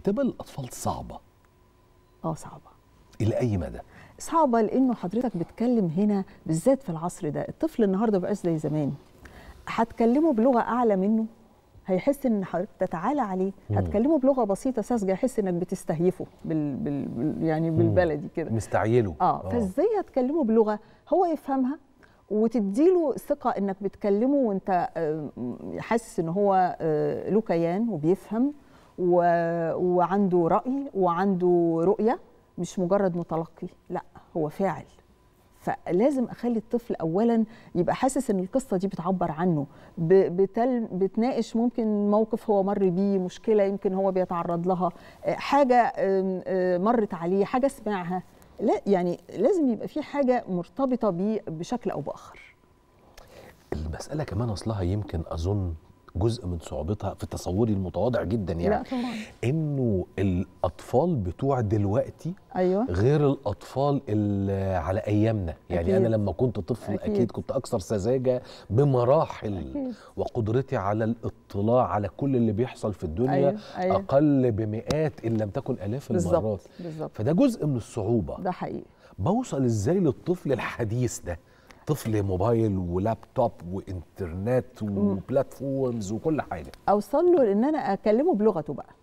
الكتابه للاطفال صعبه اه صعبه الى اي مدى صعبه لانه حضرتك بتكلم هنا بالذات في العصر ده الطفل النهارده بقى زي زمان هتكلمه بلغه اعلى منه هيحس ان حضرتك تتعالى عليه مم. هتكلمه بلغه بسيطه ساذجه يحس انك بتستهيفه بال... بال... يعني بالبلدي كده مستعيله آه،, اه فازاي هتكلمه بلغه هو يفهمها وتديله ثقه انك بتكلمه وانت آه، حاسس ان هو آه، له كيان وبيفهم و... وعنده رأي وعنده رؤية مش مجرد متلقي لا هو فاعل فلازم اخلي الطفل اولا يبقى حاسس ان القصه دي بتعبر عنه بتل بتناقش ممكن موقف هو مر بيه مشكله يمكن هو بيتعرض لها آه، حاجه آه، مرت عليه حاجه سمعها لا يعني لازم يبقى في حاجه مرتبطه بيه بشكل او باخر المساله كمان اصلها يمكن اظن جزء من صعوبتها في تصوري المتواضع جدا يعني لا طبعا. انه الاطفال بتوع دلوقتي أيوة. غير الاطفال اللي على ايامنا يعني أكيد. انا لما كنت طفل أكيد, أكيد كنت اكثر سذاجه بمراحل أكيد. وقدرتي على الاطلاع على كل اللي بيحصل في الدنيا أيوة. أيوة. اقل بمئات ان لم تكن الاف بالزبط. المرات بالزبط. فده جزء من الصعوبه ده حقيقي بوصل ازاي للطفل الحديث ده طفل موبايل ولابتوب وانترنت وبلاتفورمز وكل حاجه اوصل له ان انا اكلمه بلغته بقى